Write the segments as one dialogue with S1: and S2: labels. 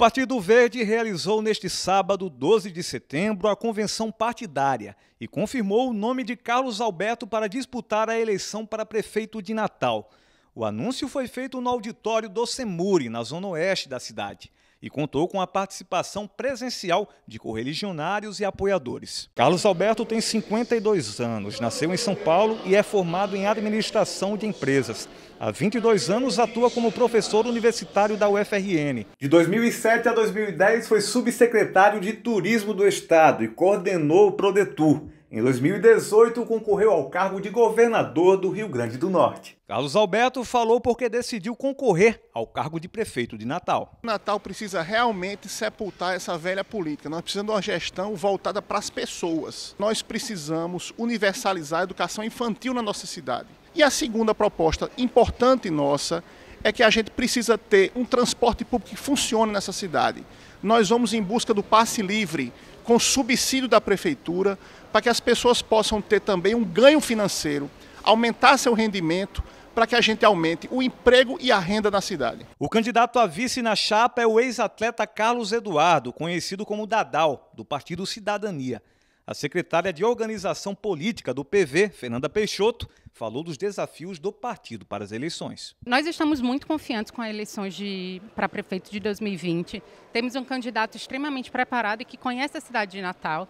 S1: Partido Verde realizou neste sábado, 12 de setembro, a convenção partidária e confirmou o nome de Carlos Alberto para disputar a eleição para prefeito de Natal. O anúncio foi feito no auditório do Semuri, na zona oeste da cidade e contou com a participação presencial de correligionários e apoiadores. Carlos Alberto tem 52 anos, nasceu em São Paulo e é formado em administração de empresas. Há 22 anos atua como professor universitário da UFRN. De 2007 a 2010 foi subsecretário de Turismo do Estado e coordenou o Prodetur. Em 2018, concorreu ao cargo de governador do Rio Grande do Norte. Carlos Alberto falou porque decidiu concorrer ao cargo de prefeito de Natal.
S2: Natal precisa realmente sepultar essa velha política. Nós precisamos de uma gestão voltada para as pessoas. Nós precisamos universalizar a educação infantil na nossa cidade. E a segunda proposta importante nossa é que a gente precisa ter um transporte público que funcione nessa cidade. Nós vamos em busca do passe livre, com subsídio da prefeitura, para que as pessoas possam ter também um ganho financeiro, aumentar seu rendimento, para que a gente aumente o emprego e a renda na cidade.
S1: O candidato a vice na chapa é o ex-atleta Carlos Eduardo, conhecido como Dadal, do Partido Cidadania. A secretária de Organização Política do PV, Fernanda Peixoto, falou dos desafios do partido para as eleições.
S3: Nós estamos muito confiantes com as eleições de, para prefeito de 2020. Temos um candidato extremamente preparado e que conhece a cidade de Natal.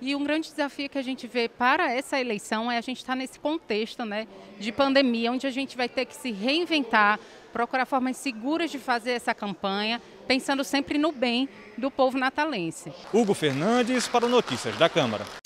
S3: E um grande desafio que a gente vê para essa eleição é a gente estar tá nesse contexto né, de pandemia, onde a gente vai ter que se reinventar, procurar formas seguras de fazer essa campanha, pensando sempre no bem do povo natalense. Hugo
S1: Fernandes para Notícias da Câmara.